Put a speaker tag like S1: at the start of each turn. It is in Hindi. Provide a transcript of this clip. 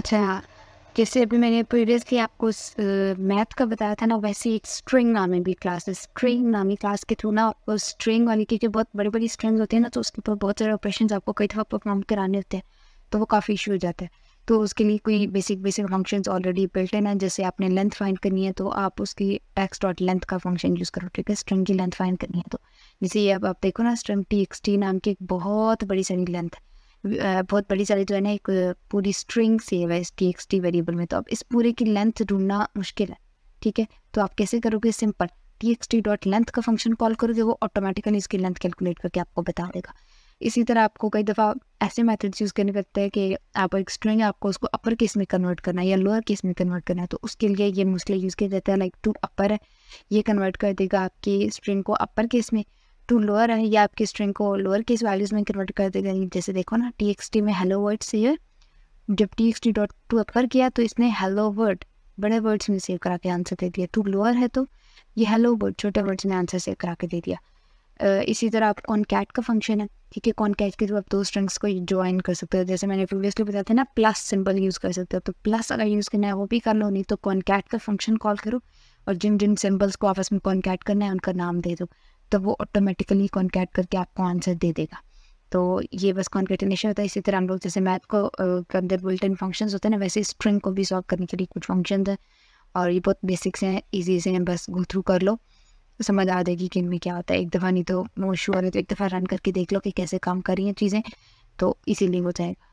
S1: अच्छा हाँ जैसे अभी मैंने प्रीवियसली आपको मैथ का बताया था ना वैसे एक स्ट्रिंग तो हम्म। नामी भी क्लास है स्ट्रिंग नामी क्लास के थ्रू ना आपको स्ट्रिंग वाली क्योंकि बहुत बड़ी बड़ी स्ट्रिंग होती है ना तो उसके ऊपर बहुत सारे ऑपरेशन आपको कई दफ़ा परफॉर्म कराने होते हैं तो वो काफ़ी इशू हो जाता है तो उसके लिए कोई basic basic functions already built in है जैसे आपने लेंथ फाइंड करनी है तो आप उसकी टेक्स डॉट लेंथ का फंक्शन यूज़ करो ठीक है स्ट्रिंग की लेंथ फाइंड करनी है तो जैसे ये अब आप देखो ना स्ट्रिंग टी एक्स टी नाम की एक बहुत बड़ी सारी लेंथ है बहुत बड़ी सारी जो है ना एक पूरी स्ट्रिंग सेव है इस टी एक्स टी वेरिएबल में तो अब इस पूरे की लेंथ ढूंढना मुश्किल है ठीक है तो आप कैसे करोगे simple T X T dot length का फंक्शन कॉल करोगे वो ऑटोमेटिकली इसकी लेंथ कैलकुलेट करके आपको बता देगा इसी तरह आपको कई दफ़ा ऐसे मेथड्स यूज़ करने पड़ते हैं कि आप एक स्ट्रिंग है आपको उसको अपर केस में कन्वर्ट करना है या लोअर केस में कन्वर्ट करना है तो उसके लिए ये मोस्टली यूज़ किया जाता है लाइक टू अपर है ये कन्वर्ट कर देगा आपकी स्ट्रिंग को अपर केस में टू लोअर है ये आपकी स्ट्रिंग को लोअर केस वैल्यूज़ में कन्वर्ट कर देगा जैसे देखो ना टी एक्स टी में हेलो वर्ड से जब T X T dot to upper किया तो इसने हेलो वर्ड बड़े वर्ड्स में सेव करा के आंसर दे दिया टू लोअर है तो ये हेलो वर्ड छोटे वर्ड्स में आंसर सेव करा के दे दिया uh, इसी तरह आप कॉन कैट का फंक्शन है ठीक है कॉन कैट के थ्रू आप दो स्ट्रिंग्स को ज्वाइन कर सकते हो जैसे मैंने प्रीवियसली बताया था ना प्लस सिंबल यूज़ कर सकते हो तो प्लस अगर यूज़ करना है वो भी कर लो नहीं तो कॉन कैट का फंक्शन कॉल करो और जिन जिन सिम्बल्स को आपस में कॉन कैट करना है उनका नाम दे दो तो वो ऑटोमेटिकली कॉन्कैट करके आपको आंसर दे देगा तो ये बस कॉन्क्रेटिनेशन होता है इसी तरह हम लोग जैसे मैथ को अंदर बुलेट फंक्शन होते हैं ना वैसे स्ट्रिंग को भी सॉल्व करने के लिए कुछ फंक्शन है और ये बहुत बेसिक्स हैं ईजी से हैं बस गो थ्रू कर लो तो समझ आ जाएगी कि इनमें क्या होता है एक दफ़ा नहीं तो मोश्योर है तो एक दफ़ा रन करके देख लो कि कैसे काम कर रही हैं चीज़ें तो इसीलिए हो जाएगा